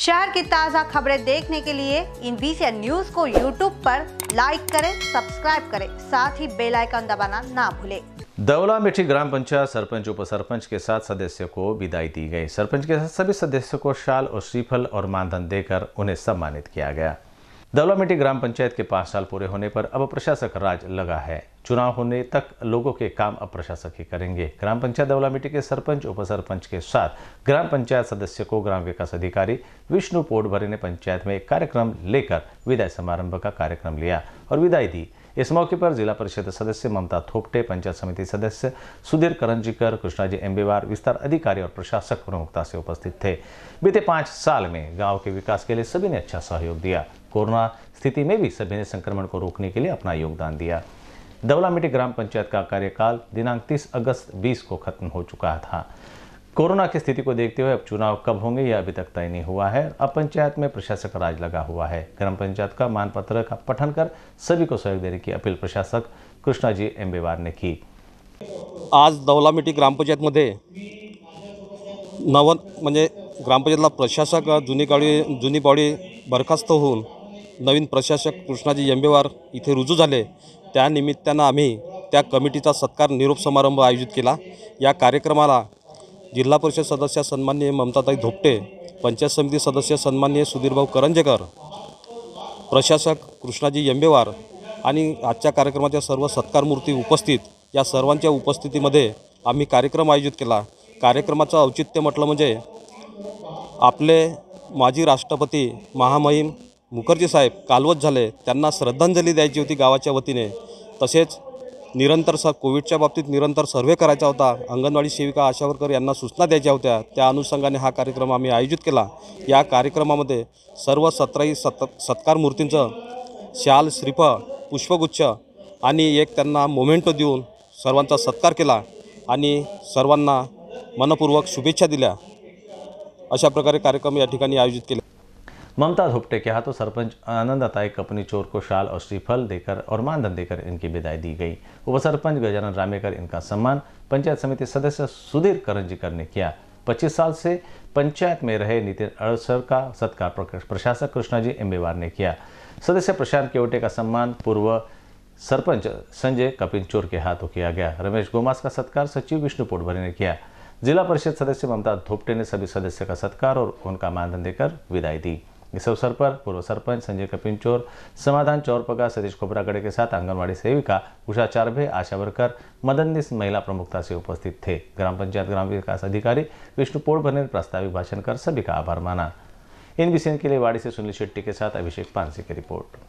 शहर की ताज़ा खबरें देखने के लिए इन बीसी न्यूज को यूट्यूब पर लाइक करें सब्सक्राइब करें साथ ही बेल आइकन दबाना ना भूलें दौला मिठी ग्राम पंचायत सरपंच उप सरपंच के साथ सदस्यों को विदाई दी गई सरपंच के साथ सभी सदस्यों को शाल और श्रीफल और मानधन देकर उन्हें सम्मानित किया गया दौलामिट्टी ग्राम पंचायत के पांच साल पूरे होने पर अब प्रशासक राज लगा है चुनाव होने तक लोगों के काम अब प्रशासक ही करेंगे ग्राम पंचायत दौलामिट्टी के सरपंच उप सरपंच के साथ ग्राम पंचायत सदस्य को ग्राम विकास अधिकारी विष्णु पोटभरे ने पंचायत में एक कार्यक्रम लेकर विदाई समारंभ का कार्यक्रम लिया और विदाई दी इस मौके पर जिला परिषद सदस्य ममता थोपटे पंचायत समिति सदस्य सुधीर करंजीकर कृष्णाजी एम्बेवार विस्तार अधिकारी और प्रशासक प्रमुखता से उपस्थित थे बीते पांच साल में गाँव के विकास के लिए सभी ने अच्छा सहयोग दिया कोरोना स्थिति में भी सभी ने संक्रमण को रोकने के लिए अपना योगदान दिया दवलामिटी ग्राम पंचायत का कार्यकाल दिनांक तीस अगस्त बीस को खत्म हो चुका था कोरोना की स्थिति को देखते हुए अब चुनाव कब होंगे यह अभी तक तय नहीं हुआ है अब पंचायत में प्रशासक राज लगा हुआ है ग्राम पंचायत का मानपत्र का पठन कर सभी को सहयोग देने की अपील प्रशासक कृष्णा जी एम्बेवार ने की आज दौलामिटी ग्रामपंचायतमध्ये नव ग्राम पंचायत प्रशासक जुनी काळी जुनी बॉडी बरखास्त हो नवीन प्रशासक कृष्णाजी एम्बेवार इधे रुजू झाले आम्मी आम्ही त्या कमिटीचा सत्कार निरोप समारंभ आयोजित किया या कार्यक्रमाला जिल्हा परिषद सदस्य सन्माननीय ममताताई धोपटे पंचायत समिती सदस्य सन्मान्य सुधीरभाऊ करंजेकर प्रशासक कृष्णाजी यंबेवार आणि आजच्या कार्यक्रमाच्या सर्व सत्कारमूर्ती उपस्थित या सर्वांच्या उपस्थितीमध्ये आम्ही कार्यक्रम आयोजित केला कार्यक्रमाचं औचित्य म्हटलं म्हणजे आपले माजी राष्ट्रपती महामहिम मुखर्जी साहेब कालवत झाले त्यांना श्रद्धांजली द्यायची होती गावाच्या वतीने तसेच निरंतर स कोविडच्या बाबतीत निरंतर सर्वे करायचा होता अंगणवाडी सेविका आशावरकर यांना सूचना द्यायच्या होत्या त्या अनुषंगाने हा कार्यक्रम आम्ही आयोजित केला या कार्यक्रमामध्ये सर्व सत्राई सत सत्कार मूर्तींचं शाल श्रीफ पुष्पगुच्छ आणि एक त्यांना मोमेंटो देऊन सर्वांचा सत्कार केला आणि सर्वांना मनपूर्वक शुभेच्छा दिल्या अशा प्रकारे कार्यक्रम या ठिकाणी आयोजित केले ममता धोपटे के हाथों सरपंच आनंद अताई कपनी चोर को शाल और श्रीफल देकर और मानधन देकर इनकी विदाई दी गई उप सरपंच गजानन रामेकर इनका सम्मान पंचायत समिति सदस्य सुधीर करंजीकर ने किया 25 साल से पंचायत में रहे नितिन अड़सर का सत्कार प्रशासक कृष्णा जी एम्बेवार ने किया सदस्य प्रशांत केवटे का सम्मान पूर्व सरपंच संजय कपिन चोर के हाथों किया गया रमेश गोमास का सत्कार सचिव विष्णु पोटभरे ने किया जिला परिषद सदस्य ममता धोपटे ने सभी सदस्य का सत्कार और उनका मानधन देकर विदाई दी इस अवसर पर पूर्व सरपंच संजय कपिनचोर समाधान चौरपगा सतीश खोपरागढ़ के साथ आंगनबाड़ी सेविका उषा चारभे आशा वर्कर मदनिस महिला प्रमुखता से उपस्थित थे ग्राम पंचायत ग्राम विकास अधिकारी विष्णु पोड़भर ने प्रास्ताविक भाषण कर सभी का आभार माना इन विषय के लिए वाड़ी से सुनील शेट्टी के साथ अभिषेक पानसी की रिपोर्ट